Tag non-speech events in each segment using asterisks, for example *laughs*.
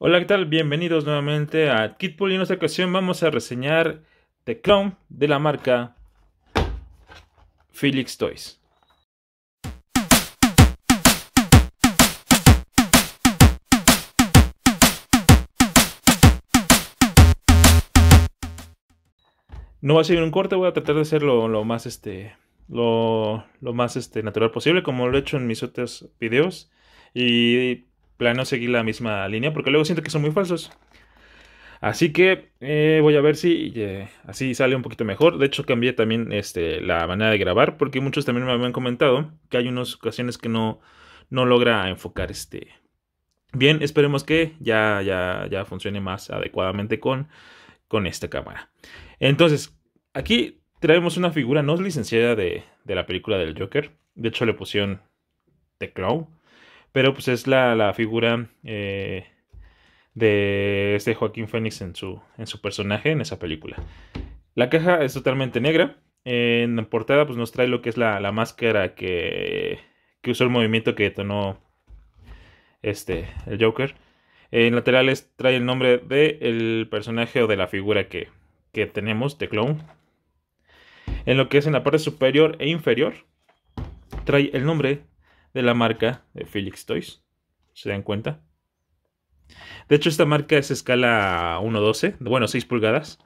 Hola, ¿qué tal? Bienvenidos nuevamente a Kitpool y en esta ocasión vamos a reseñar The Clown de la marca Felix Toys. No va a ser un corte, voy a tratar de hacerlo lo más este lo, más este, natural posible como lo he hecho en mis otros videos y plano seguir la misma línea, porque luego siento que son muy falsos. Así que eh, voy a ver si eh, así sale un poquito mejor. De hecho, cambié también este, la manera de grabar, porque muchos también me habían comentado que hay unas ocasiones que no, no logra enfocar este. Bien, esperemos que ya, ya, funcione más adecuadamente con, con esta cámara. Entonces, aquí traemos una figura no licenciada de, la película del Joker. De hecho, le pusieron The clown pero pues es la, figura eh, de este Joaquín Phoenix en su, en su personaje en esa película. La caja es totalmente negra. En la portada pues nos trae lo que es la, máscara que, que usó el movimiento que detonó este, el Joker. En laterales trae el nombre del personaje o de la figura que, que tenemos, de Clown. En lo que es en la parte superior e inferior, trae el nombre de la marca de Felix Toys. ¿Se dan cuenta? De hecho, esta marca es escala 1.12, bueno, 6 pulgadas.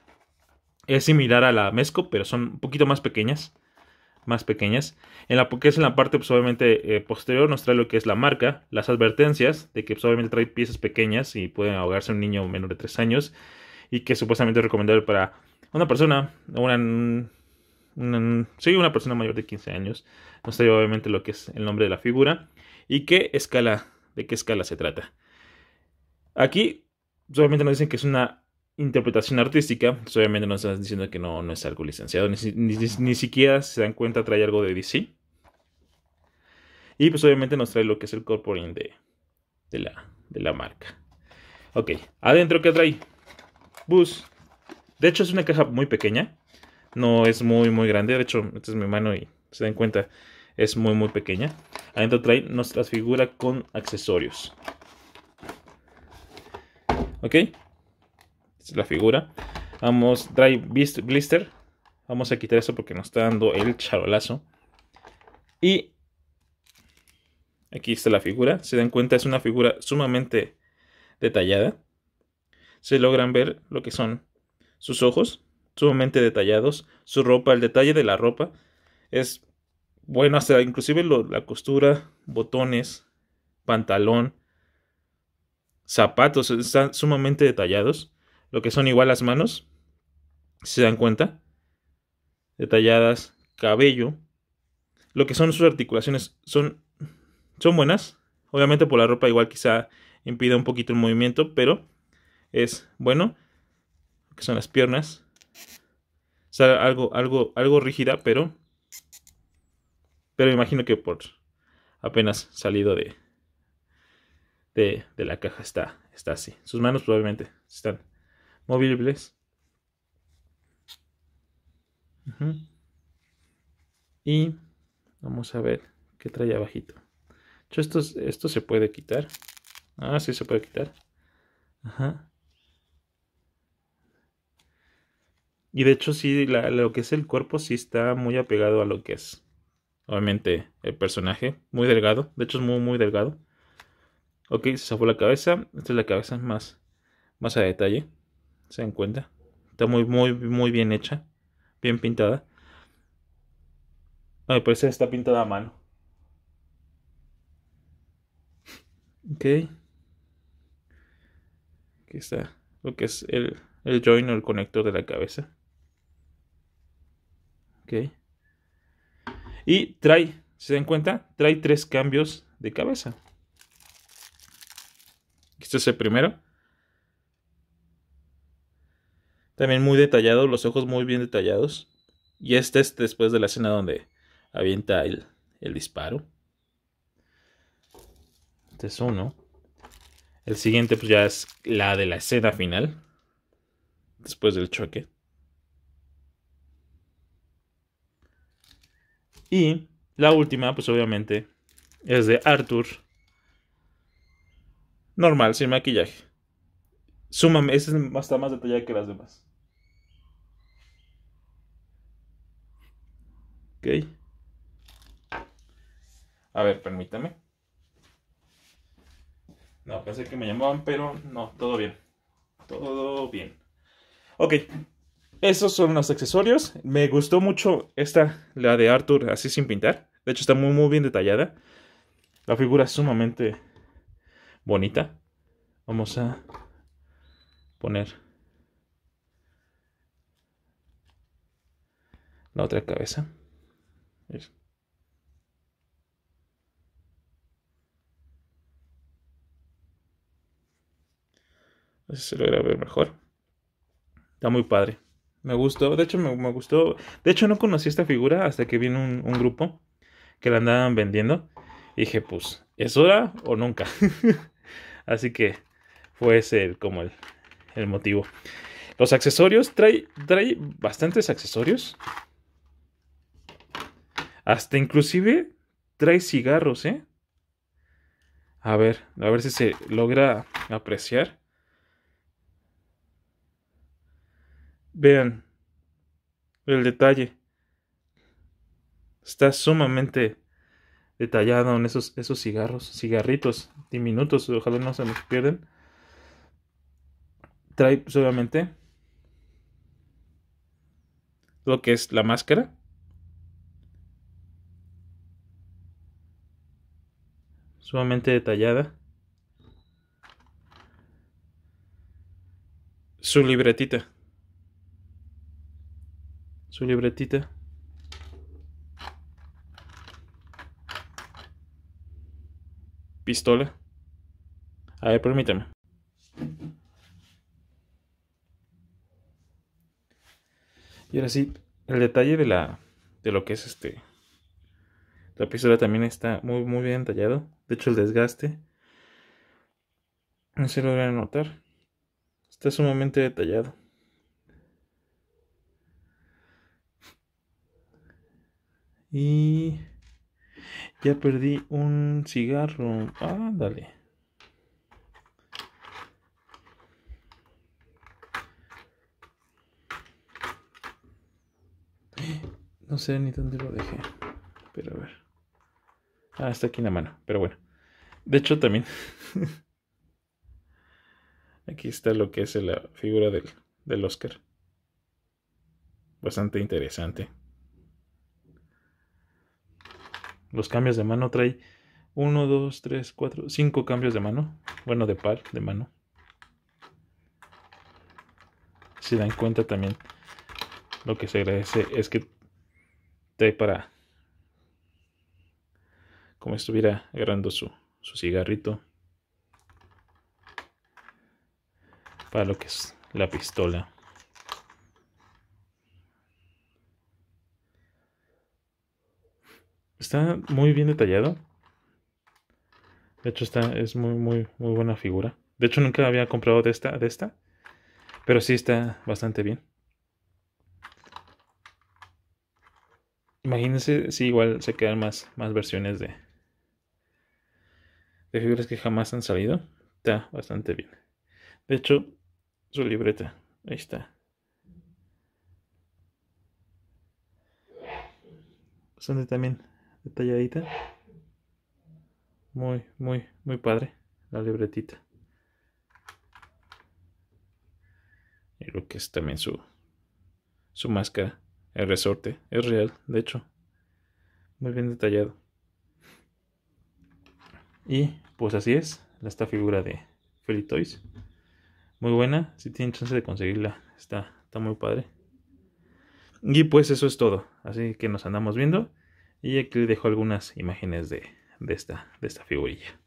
Es similar a la Mesco, pero son un poquito más pequeñas. Más pequeñas. En la es en la parte, pues, eh, posterior, nos trae lo que es la marca, las advertencias de que, pues, obviamente, trae piezas pequeñas y pueden ahogarse un niño menor de 3 años. Y que supuestamente es recomendable para una persona, una, soy una persona mayor de 15 años. No sé obviamente lo que es el nombre de la figura y qué escala, de qué escala se trata. Aquí, obviamente nos dicen que es una interpretación artística, pues, obviamente nos están diciendo que no, no es algo licenciado, ni, siquiera se dan cuenta trae algo de DC. Y pues obviamente nos trae lo que es el corporing de, la, de la marca. Ok, adentro qué trae? Bus. De hecho es una caja muy pequeña, no es muy, muy grande. De hecho, esta es mi mano y se dan cuenta, es muy, muy pequeña. Adentro trae nuestra figura con accesorios. ¿Ok? Esta es la figura. Vamos, trae blister. Vamos a quitar eso porque nos está dando el charolazo. Y aquí está la figura. Se dan cuenta, es una figura sumamente detallada. Se logran ver lo que son sus ojos sumamente detallados, su ropa, el detalle de la ropa es bueno, hasta inclusive la costura, botones, pantalón, zapatos están sumamente detallados, lo que son igual las manos, si se dan cuenta, detalladas, cabello, lo que son sus articulaciones son, son buenas, obviamente por la ropa igual quizá impide un poquito el movimiento, pero es bueno, lo que son las piernas, sea, algo, algo, algo rígida, pero. Pero imagino que por apenas salido de. De, de la caja está, está así. Sus manos probablemente están movibles. Y vamos a ver qué trae abajito. Esto, esto se puede quitar. Ah, sí se puede quitar. Ajá. Y de hecho sí, lo que es el cuerpo sí está muy apegado a lo que es. Obviamente el personaje, muy delgado. De hecho es muy, muy delgado. Ok, se sacó la cabeza. Esta es la cabeza más, más a detalle. Se dan cuenta. Está muy, muy, muy bien hecha. Bien pintada. Ay, parece que está pintada a mano. Ok. Aquí está lo que es el, el join o el conector de la cabeza. Okay. Y trae, ¿se dan cuenta? Trae tres cambios de cabeza. Este es el primero. También muy detallado, los ojos muy bien detallados. Y este es después de la escena donde avienta el, el disparo. Este es uno. El siguiente pues ya es la de la escena final. Después del choque. Y la última, pues obviamente, es de Arthur. Normal, sin maquillaje. Súmame, esa está más detallada que las demás. Ok. A ver, permítame. No, pensé que me llamaban, pero no, todo bien. Todo bien. Ok, esos son los accesorios. Me gustó mucho esta, la de Arthur, así sin pintar. De hecho, está muy, muy bien detallada. La figura es sumamente bonita. Vamos a poner la otra cabeza. A si se logra ver mejor. Está muy padre. Me gustó, de hecho me, gustó. De hecho no conocí esta figura hasta que vino un, grupo que la andaban vendiendo. Y dije, pues, ¿es hora o nunca? *laughs* Así que fue ese como el, el, motivo. Los accesorios, trae, trae bastantes accesorios. Hasta inclusive trae cigarros, ¿eh? A ver, a ver si se logra apreciar. Vean el detalle. Está sumamente detallado en esos, esos cigarros, cigarritos diminutos, ojalá no se nos pierden. Trae solamente lo que es la máscara. Sumamente detallada. Su libretita su libretita. Pistola. A ver, permítame. Y ahora sí, el detalle de la de lo que es este la pistola también está muy muy bien tallado. De hecho, el desgaste no se a notar. Está sumamente detallado. Y ya perdí un cigarro. Ah, dale. No sé ni dónde lo dejé. Pero a ver. Ah, está aquí en la mano. Pero bueno. De hecho, también. *laughs* aquí está lo que es la figura del, del Oscar. Bastante interesante. los cambios de mano trae 1, 2, 3, 4, 5 cambios de mano. Bueno, de par, de mano. Si dan cuenta también, lo que se agradece es que trae para, como estuviera agarrando su, su cigarrito, para lo que es la pistola. Está muy bien detallado. De hecho, está, es muy, muy, muy buena figura. De hecho, nunca había comprado de esta, de esta. Pero sí está bastante bien. Imagínense si igual se quedan más, más versiones de, de figuras que jamás han salido. Está bastante bien. De hecho, su libreta. Ahí está. Bastante también detalladita. Muy, muy, muy padre la libretita. Y lo que es también su, su máscara, el resorte, es real, de hecho. Muy bien detallado. Y pues así es, esta figura de Felitoys. Muy buena, si tienen chance de conseguirla, está, está muy padre. Y pues eso es todo, así que nos andamos viendo. Y aquí les dejo algunas imágenes de, de, esta, de esta figurilla.